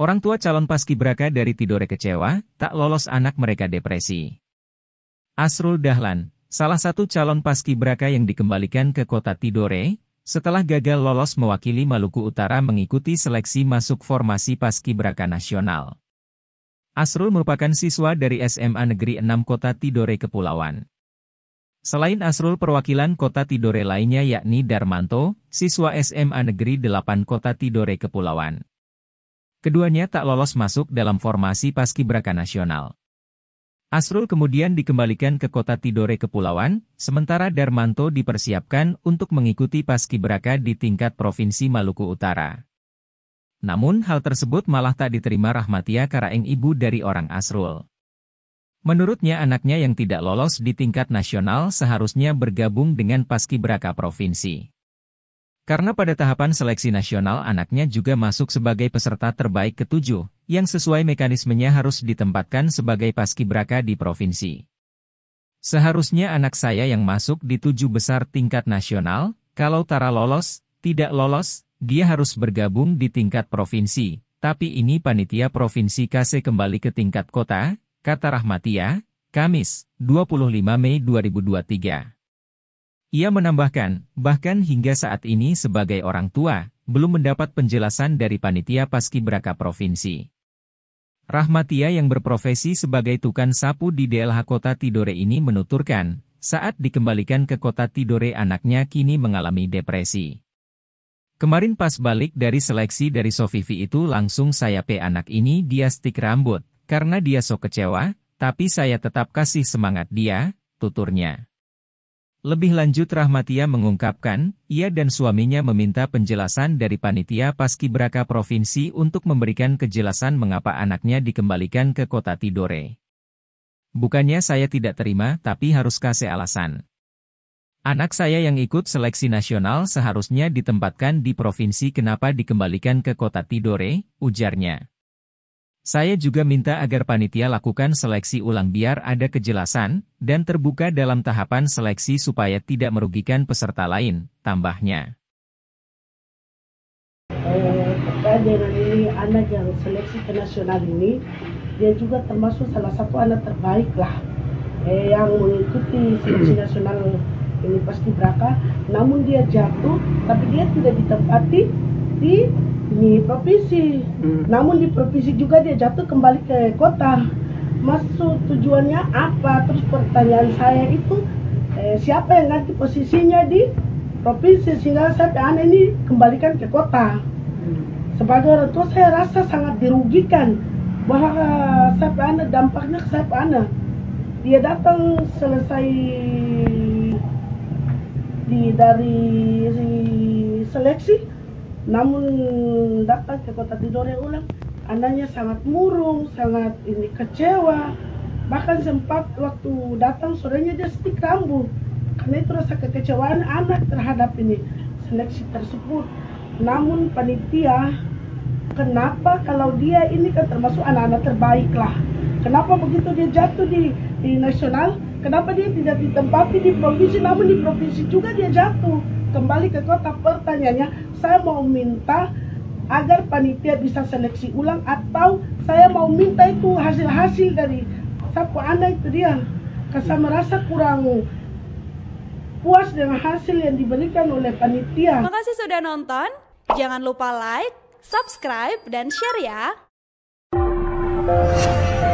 Orang tua calon paskibraka dari Tidore kecewa, tak lolos anak mereka depresi. Asrul Dahlan, salah satu calon paskibraka yang dikembalikan ke kota Tidore, setelah gagal lolos mewakili Maluku Utara mengikuti seleksi masuk formasi paskibraka nasional. Asrul merupakan siswa dari SMA Negeri 6 Kota Tidore Kepulauan. Selain Asrul perwakilan Kota Tidore lainnya yakni Darmanto, siswa SMA Negeri 8 Kota Tidore Kepulauan. Keduanya tak lolos masuk dalam formasi paskibraka nasional. Asrul kemudian dikembalikan ke kota Tidore Kepulauan, sementara Darmanto dipersiapkan untuk mengikuti paskibraka di tingkat Provinsi Maluku Utara. Namun hal tersebut malah tak diterima Rahmatia Karaeng ibu dari orang Asrul. Menurutnya anaknya yang tidak lolos di tingkat nasional seharusnya bergabung dengan paskibraka provinsi. Karena pada tahapan seleksi nasional anaknya juga masuk sebagai peserta terbaik ketujuh, yang sesuai mekanismenya harus ditempatkan sebagai paskibraka di provinsi. Seharusnya anak saya yang masuk di tujuh besar tingkat nasional, kalau Tara lolos, tidak lolos, dia harus bergabung di tingkat provinsi, tapi ini panitia provinsi Kase kembali ke tingkat kota, kata Rahmatia, Kamis, 25 Mei 2023. Ia menambahkan, bahkan hingga saat ini sebagai orang tua, belum mendapat penjelasan dari panitia paskibraka provinsi. Rahmatia yang berprofesi sebagai tukang sapu di DLH Kota Tidore ini menuturkan, saat dikembalikan ke Kota Tidore anaknya kini mengalami depresi. Kemarin pas balik dari seleksi dari Sofivi itu langsung saya pe anak ini dia stik rambut, karena dia sok kecewa, tapi saya tetap kasih semangat dia, tuturnya. Lebih lanjut Rahmatia mengungkapkan, ia dan suaminya meminta penjelasan dari Panitia Paskibraka Provinsi untuk memberikan kejelasan mengapa anaknya dikembalikan ke kota Tidore. Bukannya saya tidak terima, tapi harus kasih alasan. Anak saya yang ikut seleksi nasional seharusnya ditempatkan di provinsi kenapa dikembalikan ke kota Tidore, ujarnya. Saya juga minta agar panitia lakukan seleksi ulang biar ada kejelasan, dan terbuka dalam tahapan seleksi supaya tidak merugikan peserta lain, tambahnya. Eh, dengan ini anak yang seleksi ke nasional ini, dia juga termasuk salah satu anak terbaik lah eh, yang mengikuti seleksi nasional ini pasti braka, namun dia jatuh, tapi dia tidak ditempati di di provinsi hmm. namun di provinsi juga dia jatuh kembali ke kota masuk tujuannya apa terus pertanyaan saya itu eh, siapa yang ganti posisinya di provinsi sehingga saya anak ini kembalikan ke kota hmm. sebagai orang tua saya rasa sangat dirugikan bahwa saya anak dampaknya ke saya anak dia datang selesai di dari seleksi namun datang ke kota tidore ulang, anaknya sangat murung, sangat ini kecewa. Bahkan sempat waktu datang sorenya dia stik rambut. Karena itu rasa kekecewaan anak terhadap ini seleksi tersebut. Namun panitia, kenapa kalau dia ini kan termasuk anak-anak terbaik lah. Kenapa begitu dia jatuh di, di nasional, kenapa dia tidak ditempati di provinsi, namun di provinsi juga dia jatuh kembali ke kota pertanyaannya saya mau minta agar panitia bisa seleksi ulang atau saya mau minta itu hasil-hasil dari sapu anda itu dia karena merasa kurang puas dengan hasil yang diberikan oleh panitia. Makasih sudah nonton. Jangan lupa like, subscribe, dan share ya.